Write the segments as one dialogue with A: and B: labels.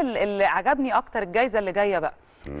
A: اللي عجبني اكتر الجايزه اللي جايه بقى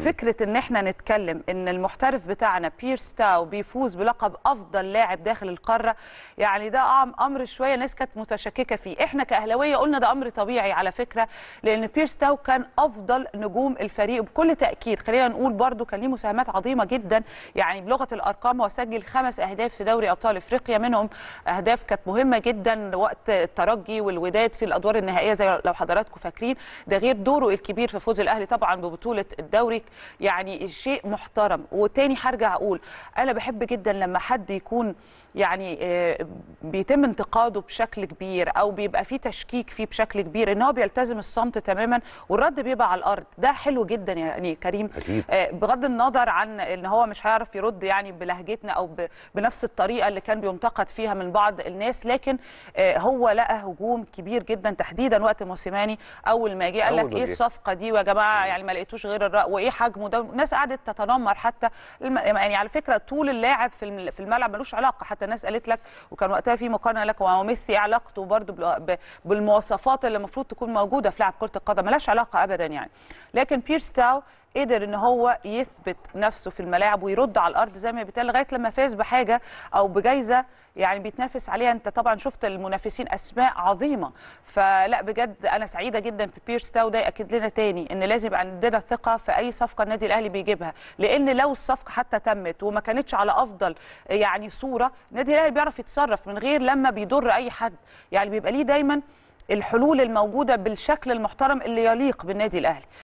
A: فكره ان احنا نتكلم ان المحترف بتاعنا بيرس تاو بيفوز بلقب افضل لاعب داخل القاره يعني ده امر شويه ناس كانت متشككه فيه احنا كاهلاويه قلنا ده امر طبيعي على فكره لان بيرس تاو كان افضل نجوم الفريق بكل تاكيد خلينا نقول برده كان ليه مساهمات عظيمه جدا يعني بلغه الارقام وسجل خمس اهداف في دوري ابطال افريقيا منهم اهداف كانت مهمه جدا وقت الترجي والوداد في الادوار النهائيه زي لو حضراتكم فاكرين ده غير دوره الكبير في فوز الاهلي طبعا ببطوله الدوري دورك يعني شيء محترم وتاني هرجع اقول انا بحب جدا لما حد يكون يعني آه، بيتم انتقاده بشكل كبير او بيبقى فيه تشكيك فيه بشكل كبير ان هو بيلتزم الصمت تماما والرد بيبقى على الارض ده حلو جدا يعني كريم أكيد. آه، بغض النظر عن ان هو مش هيعرف يرد يعني بلهجتنا او بنفس الطريقه اللي كان بينتقد فيها من بعض الناس لكن آه، هو لقى هجوم كبير جدا تحديدا وقت موسيماني اول ما جه قال لك ايه الصفقه دي ويا جماعه أيوه. يعني ما لقيتوش غير الرأي وايه حجمه ده الناس قعدت تتنمر حتى يعني على فكره طول اللاعب في الملعب ملوش علاقه حتى الناس قالت لك وكان وقتها في مقارنه لك هو ميسي علاقته برده بالمواصفات اللي المفروض تكون موجوده في لاعب كره القدم ملهاش علاقه ابدا يعني لكن بيرستاو قدر ان هو يثبت نفسه في الملاعب ويرد على الارض زي ما بيتقال لغايه لما فاز بحاجه او بجايزه يعني بيتنافس عليها انت طبعا شفت المنافسين اسماء عظيمه فلا بجد انا سعيده جدا ببيرس تاو ده ياكد لنا تاني ان لازم يبقى عندنا ثقه في اي صفقه النادي الاهلي بيجيبها لان لو الصفقه حتى تمت وما كانتش على افضل يعني صوره النادي الاهلي بيعرف يتصرف من غير لما بيضر اي حد يعني بيبقى ليه دايما الحلول الموجوده بالشكل المحترم اللي يليق بالنادي الاهلي